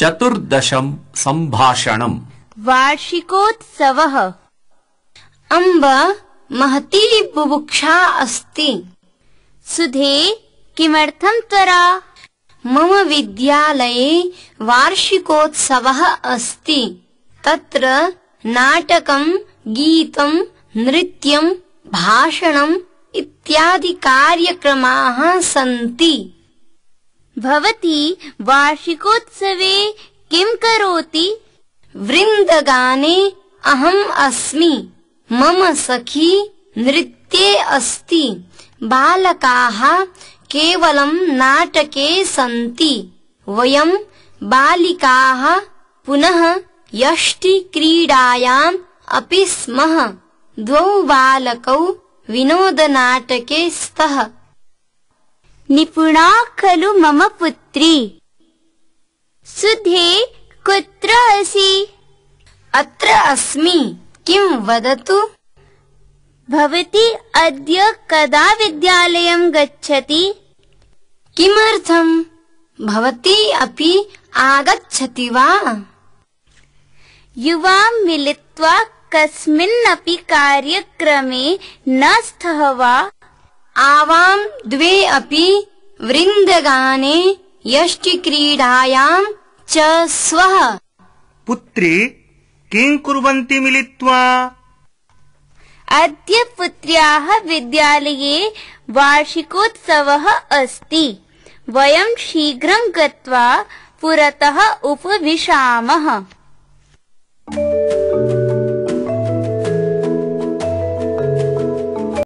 चतुर्दशम् सम्भाषणम् वार्षिकोत्सवः अम्ब महती बुभुक्षा अस्ति सुधे किमर्थम् त्वरा मम विद्यालये वार्षिकोत्सवः अस्ति तत्र नाटकम् गीतम् नृत्यम् भाषणम् कार्यक्रमाः सन्ति वार्षिकोत्सवे किम् करोति वृन्दगाने अहम् अस्मि मम सखी नृत्ये अस्ति बालकाः केवलम् नाटके सन्ति वयम् बालिकाः पुनः यष्टिक्रीडायाम् अपि स्मः द्वौ बालकौ विनोदनाटके स्तः निपुणा खलु मम पुत्री सुधे कुत्र असि अत्र अस्मि किं वदतु भवती अद्य कदा विद्यालयं गच्छति किमर्थम् भवती अपि आगच्छति वा युवा मिलित्वा कस्मिन्नपि कार्यक्रमे न स्तः वा आवाम द्वे अपि वृन्दगाने यष्टिक्रीडायाम् च स्वः कुर्वन्ति मिलित्वा अद्य पुत्र्याः विद्यालये वार्षिकोत्सवः अस्ति वयम् शीघ्रम् गत्वा पुरतः उपविशामः